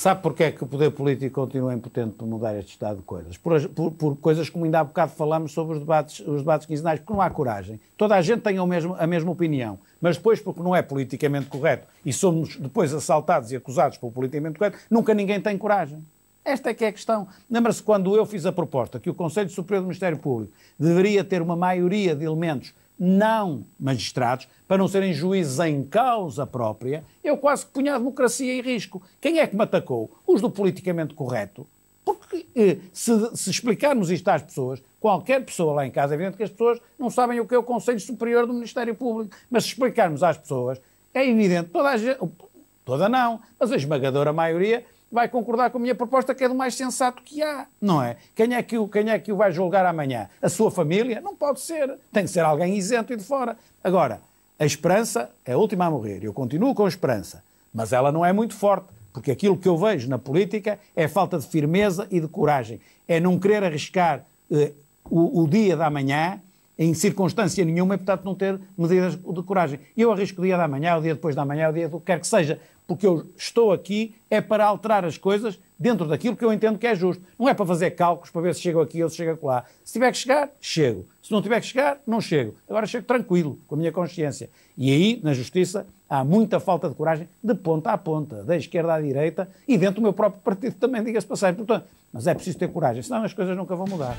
Sabe porquê é que o poder político continua impotente por mudar este estado de coisas? Por, por, por, coisas como ainda há bocado falámos sobre os debates, os debates quinzenais, porque não há coragem. Toda a gente tem a mesma, a mesma opinião, mas depois, porque não é politicamente correto e somos depois assaltados e acusados pelo politicamente correto, nunca ninguém tem coragem. Esta é que é a questão. Lembra-se quando eu fiz a proposta que o Conselho Superior do Ministério Público deveria ter uma maioria de elementos não magistrados, para não serem juízes em causa própria, eu quase que punha a democracia em risco. Quem é que me atacou? Os do politicamente correto. Porque eh, se, se, explicarmos isto às pessoas, qualquer pessoa lá em casa, é evidente que as pessoas não sabem o que é o Conselho Superior do Ministério Público, mas se explicarmos às pessoas, é evidente, toda a gente, toda não, mas a esmagadora maioria vai concordar com a minha proposta, que é do mais sensato que há, não é? Quem é que o, quem é que o vai julgar amanhã? A sua família? Não pode ser. Tem de ser alguém isento e de fora. Agora, a esperança é a última a morrer. Eu continuo com a esperança, mas ela não é muito forte, porque aquilo que eu vejo na política é falta de firmeza e de coragem. É não querer arriscar eh, o, o dia da manhã em circunstância nenhuma e, portanto, não ter medidas de coragem. Eu arrisco o dia da manhã, o dia depois da manhã, o dia do que quer que seja, porque eu estou aqui é para alterar as coisas dentro daquilo que eu entendo que é justo. Não é para fazer cálculos para ver se chego aqui ou se chego lá. Se tiver que chegar, chego. Se não tiver que chegar, não chego. Agora chego tranquilo, com a minha consciência. E aí, na justiça, há muita falta de coragem de ponta a ponta, da esquerda à direita e dentro do meu próprio partido também, diga-se passagem. Portanto, mas é preciso ter coragem, senão as coisas nunca vão mudar.